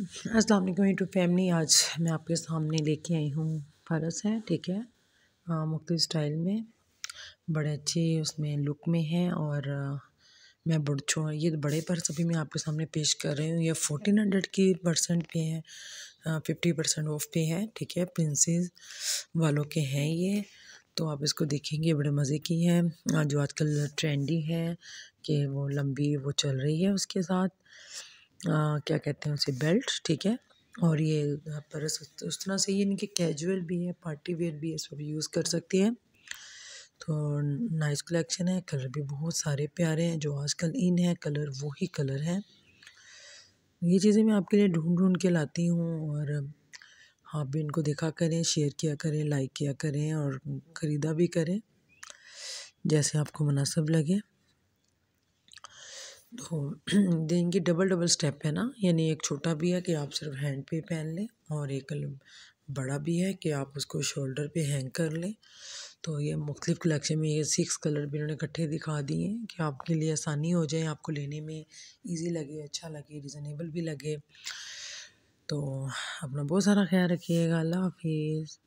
अस्सलाम वालेकुम to family आज मैं आपके सामने लेके आई हूँ फरस है ठीक है मुख्तु स्टाइल में बड़े अच्छे उसमें लुक में है और मैं बुढ़छो ये बड़े पर्स अभी मैं आपके सामने पेश कर रही हूँ ये फोर्टीन हंड्रेड की परसेंट पे है फिफ्टी परसेंट ऑफ पे है ठीक है प्रिंसेस वालों के हैं ये तो आप इसको देखेंगे बड़े मज़े की है जो आजकल ट्रेंडी है कि वो लंबी वो चल रही है उसके साथ क्या कहते हैं उसे बेल्ट ठीक है और ये पर उस तरह से ये इनके कैजुअल भी है पार्टी वेयर भी है सब यूज़ कर सकती है तो नाइस कलेक्शन है कलर भी बहुत सारे प्यारे हैं जो आजकल इन है कलर वो ही कलर है ये चीज़ें मैं आपके लिए ढूंढ ढूंढ के लाती हूँ और आप भी इनको देखा करें शेयर किया करें लाइक किया करें और ख़रीदा भी करें जैसे आपको मुनासिब लगे देखो देंगे डबल डबल स्टेप है ना यानी एक छोटा भी है कि आप सिर्फ हैंड पे पहन लें और एक बड़ा भी है कि आप उसको शोल्डर पे हैंग कर लें तो ये मुख्तलिफ़ कलेक्शन में ये सिक्स कलर भी इन्होंने इकट्ठे दिखा दिए हैं कि आपके लिए आसानी हो जाए आपको लेने में इजी लगे अच्छा लगे रिजनेबल भी लगे तो अपना बहुत सारा ख्याल रखिएगा अल्लाह हाफिज़